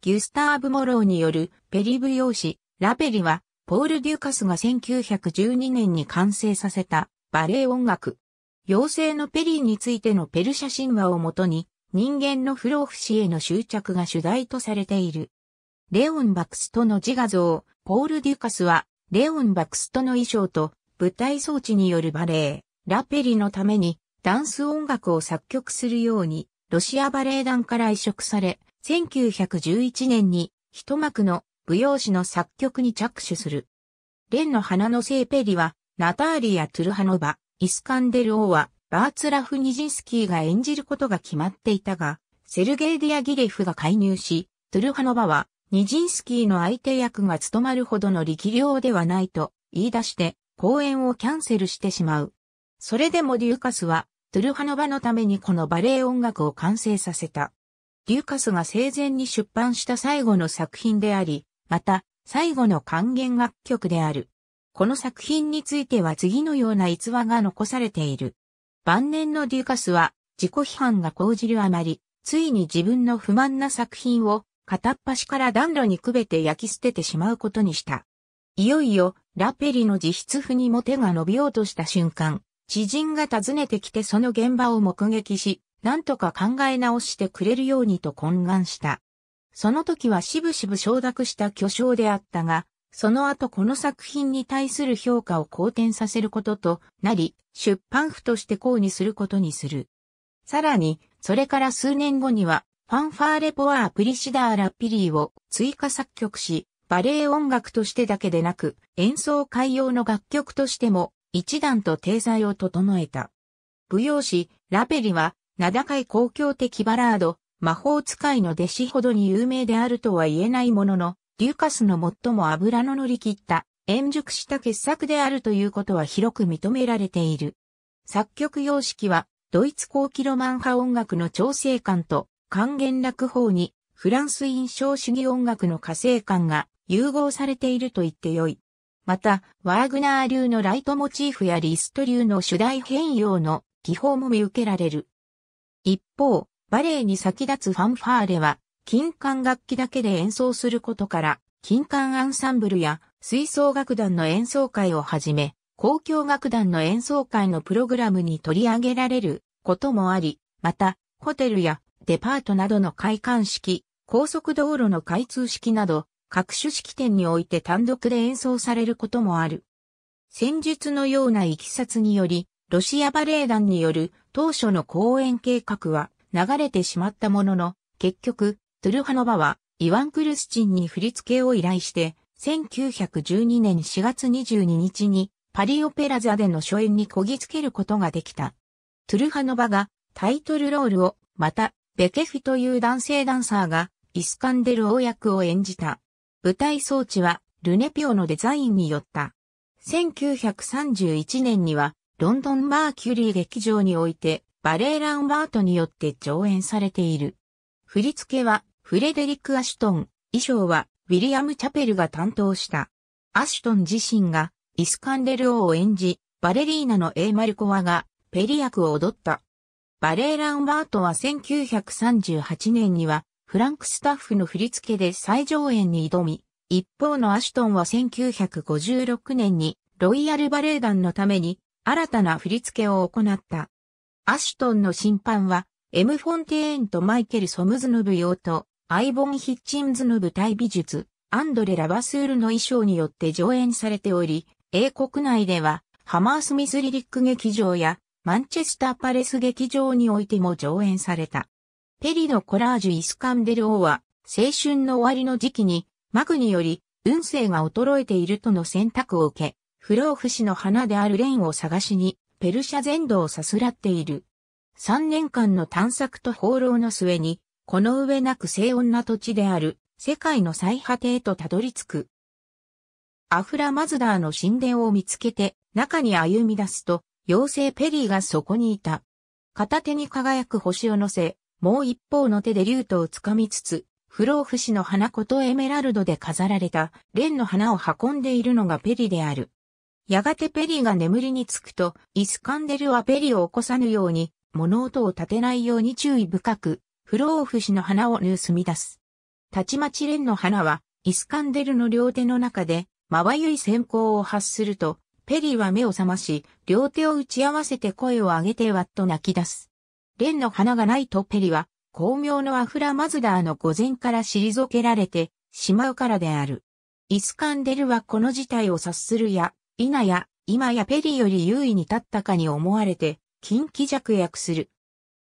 ギュスターブ・モローによるペリブ用紙、ラペリは、ポール・デュカスが1912年に完成させたバレエ音楽。妖精のペリーについてのペルシャ神話をもとに、人間の不老不死への執着が主題とされている。レオン・バクストの自画像、ポール・デュカスは、レオン・バクストの衣装と舞台装置によるバレエ、ラペリのために、ダンス音楽を作曲するように、ロシアバレエ団から移植され、1911年に一幕の舞踊師の作曲に着手する。レンの花の聖ペリは、ナターリア・トゥルハノバ、イスカンデル王は、バーツラフ・ニジンスキーが演じることが決まっていたが、セルゲイ・ディアギレフが介入し、トゥルハノバは、ニジンスキーの相手役が務まるほどの力量ではないと言い出して、公演をキャンセルしてしまう。それでもデューカスは、トゥルハノバのためにこのバレエ音楽を完成させた。デューカスが生前に出版した最後の作品であり、また、最後の還元楽曲である。この作品については次のような逸話が残されている。晩年のデューカスは、自己批判が講じるあまり、ついに自分の不満な作品を片っ端から暖炉にくべて焼き捨ててしまうことにした。いよいよ、ラペリの自筆譜にも手が伸びようとした瞬間、知人が訪ねてきてその現場を目撃し、なんとか考え直してくれるようにと懇願した。その時はしぶしぶ承諾した巨匠であったが、その後この作品に対する評価を好転させることとなり、出版譜としてうにすることにする。さらに、それから数年後には、ファンファーレポアープリシダーラピリーを追加作曲し、バレエ音楽としてだけでなく、演奏会用の楽曲としても、一段と定材を整えた。舞踊師、ラペリは、名高い公共的バラード、魔法使いの弟子ほどに有名であるとは言えないものの、リュカスの最も油の乗り切った、円熟した傑作であるということは広く認められている。作曲様式は、ドイツ後期ロマン派音楽の調整感と、還元楽法に、フランス印象主義音楽の火星感が融合されていると言ってよい。また、ワーグナー流のライトモチーフやリスト流の主題変容の技法も見受けられる。一方、バレエに先立つファンファーレは、金管楽器だけで演奏することから、金管アンサンブルや吹奏楽団の演奏会をはじめ、公共楽団の演奏会のプログラムに取り上げられることもあり、また、ホテルやデパートなどの開館式、高速道路の開通式など、各種式典において単独で演奏されることもある。戦術のような行きさつにより、ロシアバレエ団による当初の公演計画は流れてしまったものの、結局、トゥルハノバはイワン・クルスチンに振り付けを依頼して、1912年4月22日にパリオペラ座での初演にこぎつけることができた。トゥルハノバがタイトルロールを、また、ベケフという男性ダンサーがイスカンデル王役を演じた。舞台装置はルネピオのデザインによった。1931年にはロンドンマーキュリー劇場において、バレー・ランバートによって上演されている。振り付けは、フレデリック・アシュトン、衣装は、ウィリアム・チャペルが担当した。アシュトン自身が、イスカンデル王を演じ、バレリーナのエーマルコワが、ペリ役を踊った。バレー・ランバートは1938年には、フランク・スタッフの振り付けで再上演に挑み、一方のアシュトンは1956年にロイヤルバレエ団のために新たな振り付けを行った。アシュトンの審判は、エム・フォンテーンとマイケル・ソムズヌブ用と、アイボン・ヒッチンズの舞台美術、アンドレ・ラバスールの衣装によって上演されており、英国内では、ハマースミスリリック劇場や、マンチェスターパレス劇場においても上演された。ペリのコラージュ・イスカンデル王は、青春の終わりの時期に、マグにより、運勢が衰えているとの選択を受け、不老不死の花である蓮を探しに、ペルシャ全土をさすらっている。3年間の探索と放浪の末に、この上なく静穏な土地である、世界の最果てへとたどり着く。アフラマズダーの神殿を見つけて、中に歩み出すと、妖精ペリーがそこにいた。片手に輝く星を乗せ、もう一方の手で竜斗をつかみつつ、不老不死の花ことエメラルドで飾られた、蓮の花を運んでいるのがペリである。やがてペリが眠りにつくと、イスカンデルはペリを起こさぬように、物音を立てないように注意深く、不老不死の花を盗み出す。たちまちレンの花は、イスカンデルの両手の中で、まばゆい閃光を発すると、ペリーは目を覚まし、両手を打ち合わせて声を上げてわっと泣き出す。レンの花がないとペリは、巧妙のアフラマズダーの午前から退けられてしまうからである。イスカンデルはこの事態を察するや、今や、今やペリーより優位に立ったかに思われて、近畿弱薬する。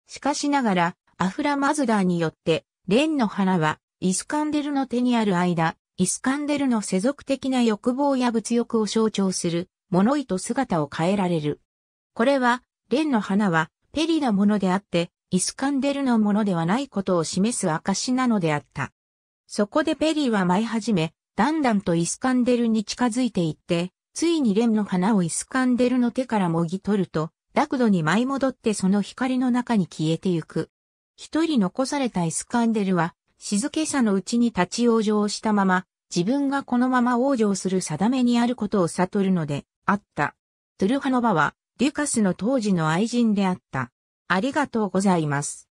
しかしながら、アフラマズダーによって、レンの花は、イスカンデルの手にある間、イスカンデルの世俗的な欲望や物欲を象徴する、物意と姿を変えられる。これは、レンの花は、ペリのものであって、イスカンデルのものではないことを示す証なのであった。そこでペリーは舞い始め、だんだんとイスカンデルに近づいていって、ついにレムの花をイスカンデルの手からもぎ取ると、落土に舞い戻ってその光の中に消えてゆく。一人残されたイスカンデルは、静けさのうちに立ち往生したまま、自分がこのまま往生する定めにあることを悟るので、あった。トゥルハノバは、デュカスの当時の愛人であった。ありがとうございます。